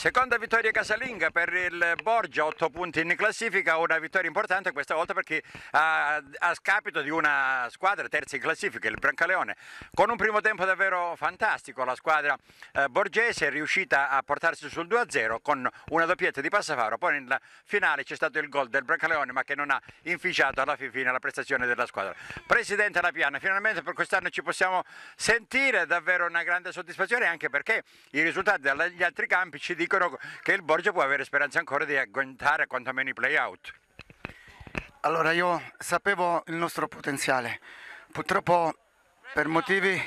Seconda vittoria casalinga per il Borgia, 8 punti in classifica, una vittoria importante questa volta perché a, a scapito di una squadra terza in classifica, il Brancaleone, con un primo tempo davvero fantastico la squadra eh, borghese è riuscita a portarsi sul 2-0 con una doppietta di Passafaro, poi nella finale c'è stato il gol del Brancaleone ma che non ha inficiato alla fine la prestazione della squadra. Presidente Lapiana, finalmente per quest'anno ci possiamo sentire, davvero una grande soddisfazione anche perché i risultati dagli altri campi ci dicono dicono che il Borgia può avere speranza ancora di agguentare quantomeno i play-out. Allora io sapevo il nostro potenziale, purtroppo per motivi,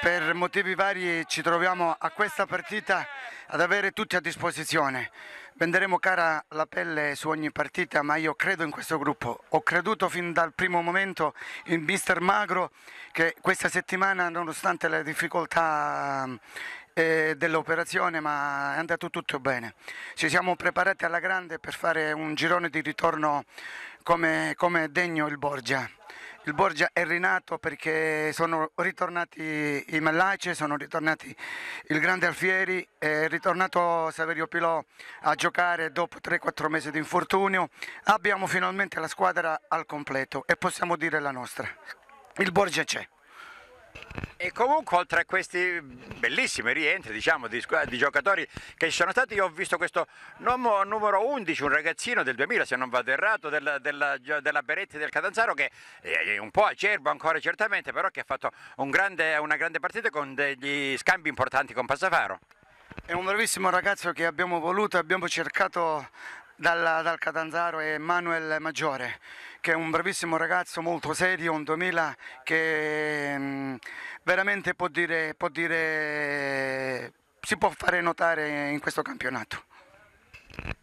per motivi vari ci troviamo a questa partita ad avere tutti a disposizione. Venderemo cara la pelle su ogni partita, ma io credo in questo gruppo. Ho creduto fin dal primo momento in Mister Magro che questa settimana, nonostante le difficoltà eh, dell'operazione, ma è andato tutto bene. Ci siamo preparati alla grande per fare un girone di ritorno come, come degno il Borgia. Il Borgia è rinato perché sono ritornati i Mellace, sono ritornati il grande Alfieri, è ritornato Saverio Pilò a giocare dopo 3-4 mesi di infortunio. Abbiamo finalmente la squadra al completo e possiamo dire la nostra. Il Borgia c'è. E comunque oltre a questi bellissimi rientri diciamo, di, di, giocatori che ci sono stati, io ho visto questo numero 11, un ragazzino del 2000 se non vado errato, della, della, della Beretti del Catanzaro che è un po' acerbo ancora certamente, però che ha fatto un grande, una grande partita con degli scambi importanti con Passafaro. È un bravissimo ragazzo che abbiamo voluto, abbiamo cercato dal, dal Catanzaro è Manuel Maggiore che è un bravissimo ragazzo molto serio, un 2000 che mm, veramente può dire, può dire, si può fare notare in questo campionato.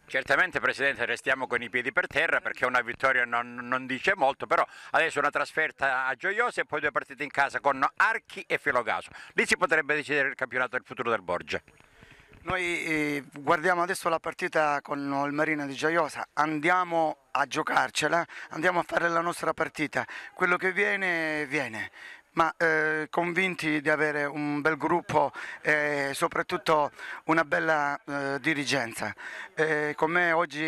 Certamente Presidente restiamo con i piedi per terra perché una vittoria non, non, dice molto, però adesso una trasferta a Gioiosa e poi due partite in casa con Archi e Filogaso. Lì si potrebbe decidere il campionato del futuro del Borgia. Noi eh, guardiamo adesso la partita con il Marina di Gioiosa, andiamo a giocarcela, andiamo a fare la nostra partita, quello che viene viene, ma eh, convinti di avere un bel gruppo e soprattutto una bella eh, dirigenza. Eh, con me oggi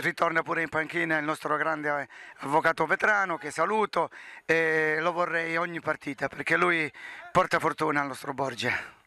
ritorna pure in panchina il nostro grande avvocato Vetrano che saluto e lo vorrei ogni partita perché lui porta fortuna al nostro Borgia.